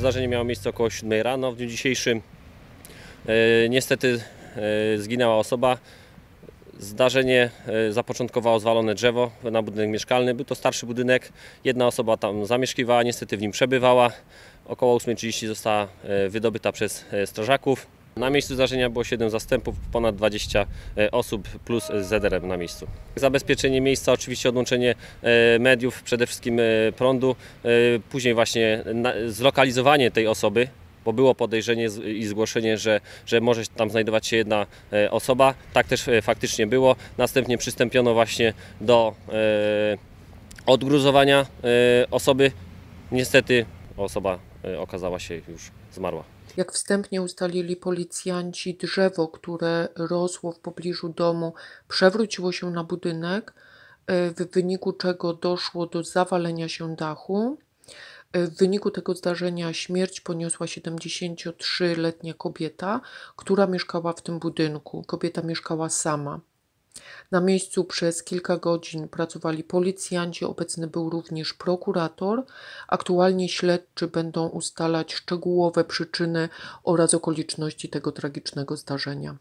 Zdarzenie miało miejsce około 7 rano w dniu dzisiejszym. E, niestety e, zginęła osoba. Zdarzenie e, zapoczątkowało zwalone drzewo na budynek mieszkalny. Był to starszy budynek. Jedna osoba tam zamieszkiwała, niestety w nim przebywała. Około 8.30 została wydobyta przez strażaków. Na miejscu zdarzenia było 7 zastępów, ponad 20 e, osób plus ZRM na miejscu. Zabezpieczenie miejsca, oczywiście odłączenie e, mediów, przede wszystkim e, prądu, później właśnie zlokalizowanie tej osoby, bo było podejrzenie i zgłoszenie, że, że może tam znajdować się jedna osoba. Tak też faktycznie było. Następnie przystąpiono właśnie do odgruzowania osoby. Niestety osoba okazała się już zmarła. Jak wstępnie ustalili policjanci, drzewo, które rosło w pobliżu domu, przewróciło się na budynek, e, w wyniku czego doszło do zawalenia się dachu. E, w wyniku tego zdarzenia śmierć poniosła 73-letnia kobieta, która mieszkała w tym budynku. Kobieta mieszkała sama. Na miejscu przez kilka godzin pracowali policjanci, obecny był również prokurator. Aktualnie śledczy będą ustalać szczegółowe przyczyny oraz okoliczności tego tragicznego zdarzenia.